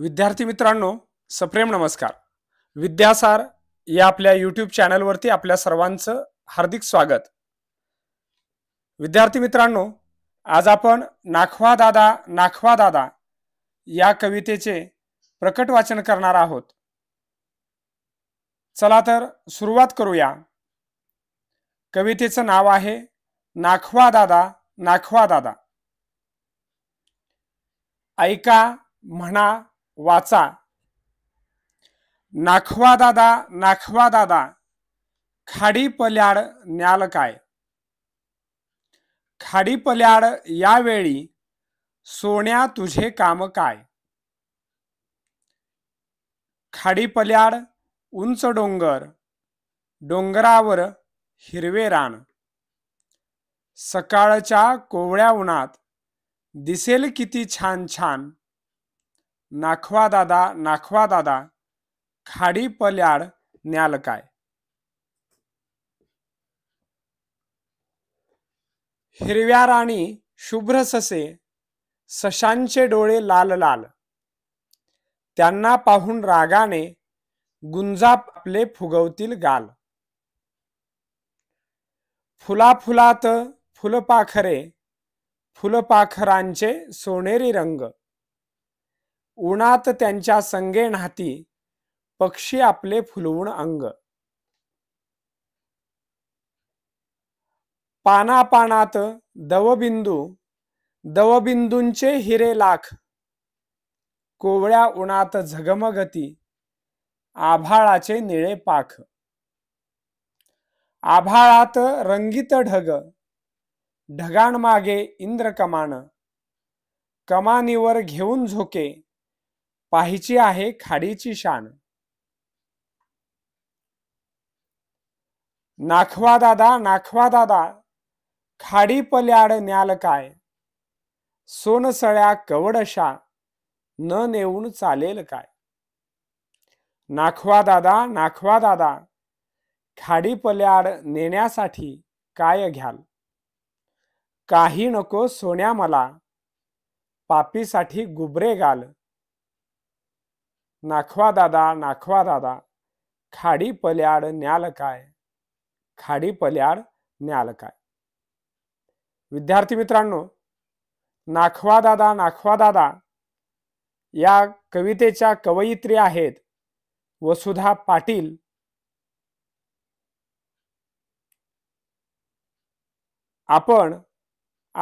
विद्यार्थी मित्रांनो सप्रेम नमस्कार विद्यासार या आपल्या युट्यूब चॅनलवरती आपल्या सर्वांचं हार्दिक स्वागत विद्यार्थी मित्रांनो आज आपण नाखवा दादा नाखवा दादा या कवितेचे प्रकट वाचन करणार आहोत चला तर सुरुवात करूया कवितेचं नाव आहे नाखवा दादा नाखवा दादा ऐका म्हणा वाचा नाखवा दादा नाखवा दादा खाडी पल्याड न्याल काय खाडी पल्याड यावेळी सोन्या तुझे काम काय खाडी पल्याड उंच डोंगर डोंगरावर हिरवे रान सकाळच्या कोवळ्या उन्हात दिसेल किती छान छान नाखवा दादा नाखवा दादा खाडी पल्याड न्याल काय हिरव्या राणी शुभ्र ससे सशांचे डोळे लाल लाल त्यांना पाहून रागाने गुंजाप आपले फुगवतील गाल फुला फुलात फुलपाखरे फुलपाखरांचे सोनेरी रंग उन्हात त्यांच्या संगे नाती पक्षी आपले फुलवून अंग पानापानात दवबिंदू दवबिंदूंचे हिरे लाख कोवळ्या उन्हात झगमगती आभाळाचे निळे पाख आभाळात रंगीत ढग ढगांमागे इंद्रकमान कमानीवर घेऊन झोके पाहिची आहे खाडीची शान नाखवा दादा नाखवा दादा खाडी पल्याड न्याल काय सोनसळ्या कवडशा न नेऊन चालेल काय नाखवा दादा नाखवा दादा खाडी पल्याड नेण्यासाठी काय घ्याल काही नको सोन्या मला पापीसाठी गुबरे घाल नाखवा दादा नाखवा दादा खाडी पल्याड न्याल काय खाडी पल्याड न्याल काय विद्यार्थी मित्रांनो नाखवा दादा नाखवा दादा या कवितेच्या कवयित्री आहेत वसुधा पाटील आपण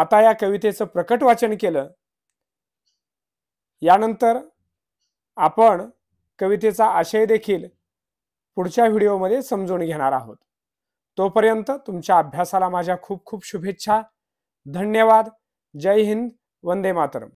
आता या कवितेचं प्रकट वाचन केलं यानंतर आपण कवितेचा आशय देखील पुढच्या व्हिडिओमध्ये समजून घेणार आहोत तोपर्यंत तुमच्या अभ्यासाला माझ्या खूप खूप शुभेच्छा धन्यवाद जय हिंद वंदे मातरम